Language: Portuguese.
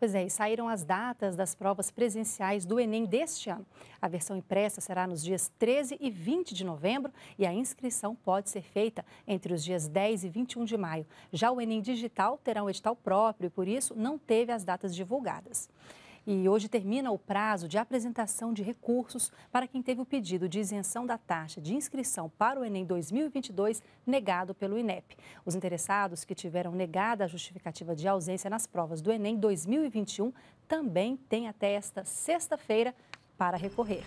Pois é, e saíram as datas das provas presenciais do Enem deste ano. A versão impressa será nos dias 13 e 20 de novembro e a inscrição pode ser feita entre os dias 10 e 21 de maio. Já o Enem digital terá um edital próprio e, por isso, não teve as datas divulgadas. E hoje termina o prazo de apresentação de recursos para quem teve o pedido de isenção da taxa de inscrição para o Enem 2022 negado pelo INEP. Os interessados que tiveram negada a justificativa de ausência nas provas do Enem 2021 também têm até esta sexta-feira para recorrer.